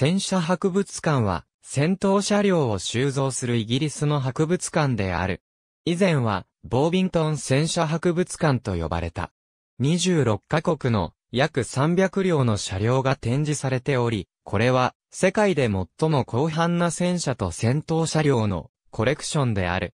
戦車博物館は、戦闘車両を収蔵するイギリスの博物館である。以前は、ボービントン戦車博物館と呼ばれた。26カ国の約300両の車両が展示されており、これは世界で最も広範な戦車と戦闘車両のコレクションである。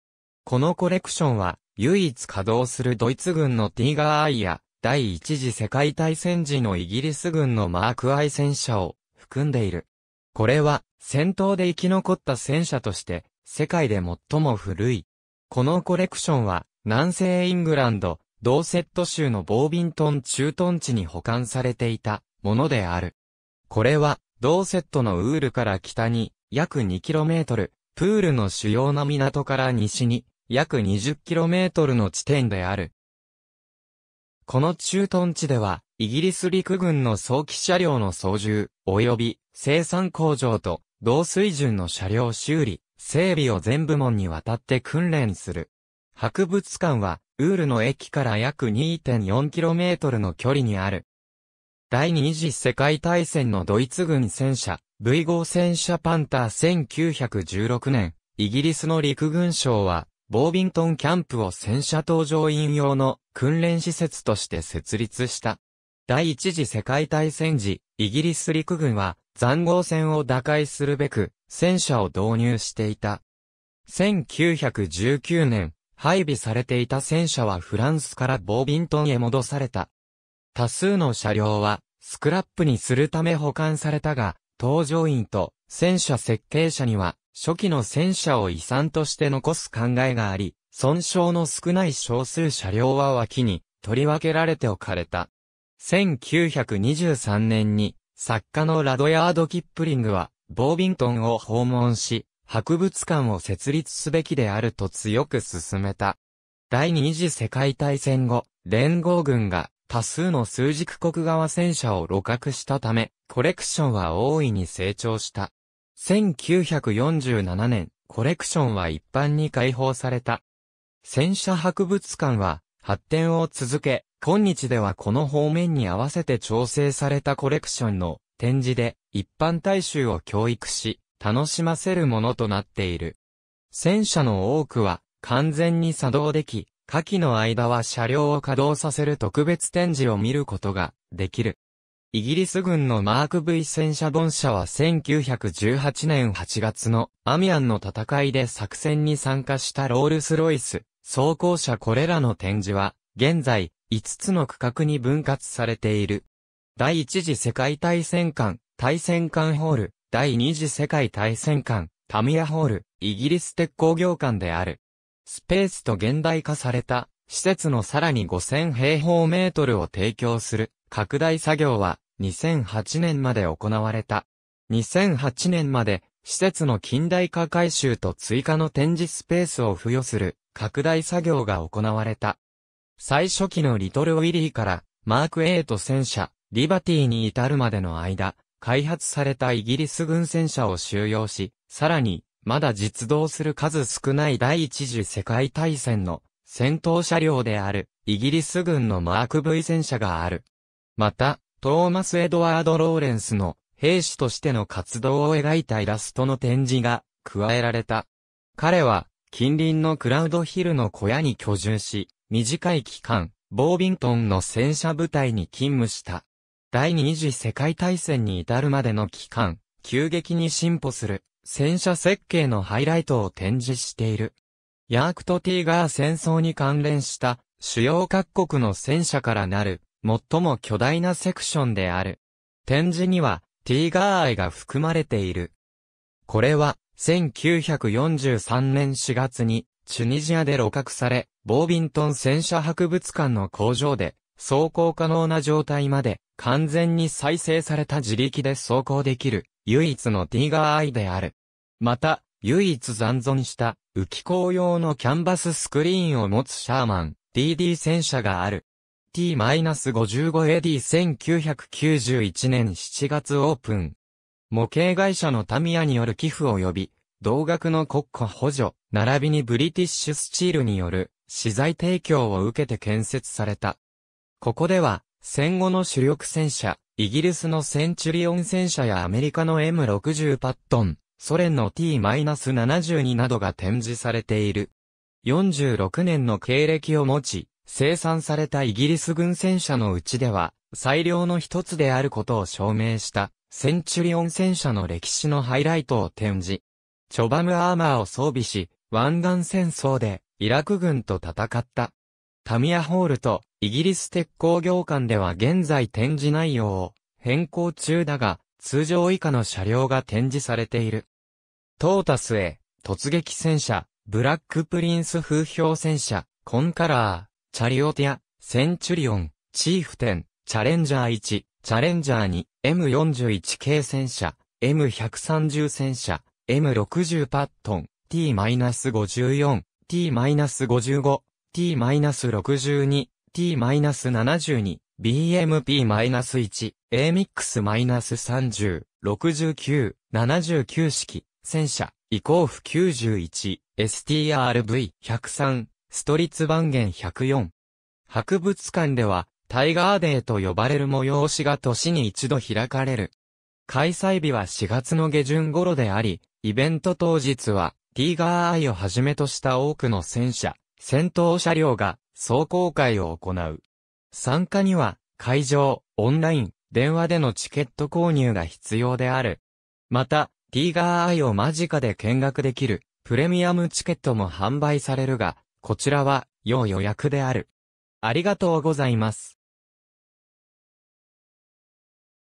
このコレクションは唯一稼働するドイツ軍のティーガーアイや第一次世界大戦時のイギリス軍のマークアイ戦車を含んでいる。これは、戦闘で生き残った戦車として、世界で最も古い。このコレクションは、南西イングランド、ドーセット州のボービントン駐屯地に保管されていたものである。これは、ドーセットのウールから北に約 2km、プールの主要な港から西に約 20km の地点である。この駐屯地では、イギリス陸軍の早期車両の操縦、及び生産工場と同水準の車両修理、整備を全部門にわたって訓練する。博物館は、ウールの駅から約 2.4km の距離にある。第二次世界大戦のドイツ軍戦車、V5 戦車パンター1916年、イギリスの陸軍省は、ボービントンキャンプを戦車搭乗員用の訓練施設として設立した。第一次世界大戦時、イギリス陸軍は、残壕戦を打開するべく、戦車を導入していた。1919年、配備されていた戦車はフランスからボービントンへ戻された。多数の車両は、スクラップにするため保管されたが、搭乗員と戦車設計者には、初期の戦車を遺産として残す考えがあり、損傷の少ない少数車両は脇に取り分けられて置かれた。1923年に、作家のラドヤード・キップリングは、ボービントンを訪問し、博物館を設立すべきであると強く進めた。第二次世界大戦後、連合軍が多数の数軸国側戦車を露獲したため、コレクションは大いに成長した。1947年、コレクションは一般に開放された。戦車博物館は発展を続け、今日ではこの方面に合わせて調整されたコレクションの展示で一般大衆を教育し、楽しませるものとなっている。戦車の多くは完全に作動でき、下記の間は車両を稼働させる特別展示を見ることができる。イギリス軍のマーク V 戦車本社は1918年8月のアミアンの戦いで作戦に参加したロールスロイス、装甲車これらの展示は現在5つの区画に分割されている。第一次世界大戦間、大戦間ホール、第二次世界大戦間、タミヤホール、イギリス鉄工業館である。スペースと現代化された、施設のさらに5000平方メートルを提供する、拡大作業は、2008年まで行われた。2008年まで、施設の近代化改修と追加の展示スペースを付与する、拡大作業が行われた。最初期のリトルウィリーからマーク8戦車、リバティに至るまでの間、開発されたイギリス軍戦車を収容し、さらに、まだ実動する数少ない第一次世界大戦の戦闘車両であるイギリス軍のマーク V 戦車がある。また、トーマス・エドワード・ローレンスの兵士としての活動を描いたイラストの展示が加えられた。彼は近隣のクラウドヒルの小屋に居住し、短い期間、ボービントンの戦車部隊に勤務した。第二次世界大戦に至るまでの期間、急激に進歩する戦車設計のハイライトを展示している。ヤークとティーガー戦争に関連した主要各国の戦車からなる最も巨大なセクションである。展示にはティーガー愛が含まれている。これは1943年4月にチュニジアで露獲され、ボービントン戦車博物館の工場で、走行可能な状態まで完全に再生された自力で走行できる唯一のティーガーアイである。また、唯一残存した浮き工用のキャンバススクリーンを持つシャーマン DD 戦車がある。T-55AD1991 年7月オープン。模型会社のタミヤによる寄付及び、同額の国庫補助、並びにブリティッシュスチールによる資材提供を受けて建設された。ここでは、戦後の主力戦車、イギリスのセンチュリオン戦車やアメリカの M60 パットン、ソ連の T-72 などが展示されている。46年の経歴を持ち、生産されたイギリス軍戦車のうちでは、最良の一つであることを証明した、センチュリオン戦車の歴史のハイライトを展示。チョバムアーマーを装備し、湾岸戦争でイラク軍と戦った。タミヤホールとイギリス鉄鋼業館では現在展示内容を変更中だが、通常以下の車両が展示されている。トータスへ、突撃戦車、ブラックプリンス風評戦車、コンカラー、チャリオティア、センチュリオン、チーフテン、チャレンジャー1、チャレンジャー2、M41 系戦車、M130 戦車、M60 パットン、T-54、t-55、t-62、t-72、bmp-1、amix-30、69、79式、戦車、イコーフ91、strv103、ストリツ番元104。博物館では、タイガーデーと呼ばれる催しが年に一度開かれる。開催日は4月の下旬頃であり、イベント当日は、ティーガーアイをはじめとした多くの戦車、戦闘車両が総行会を行う。参加には、会場、オンライン、電話でのチケット購入が必要である。また、ティーガーアイを間近で見学できる、プレミアムチケットも販売されるが、こちらは、要予約である。ありがとうございます。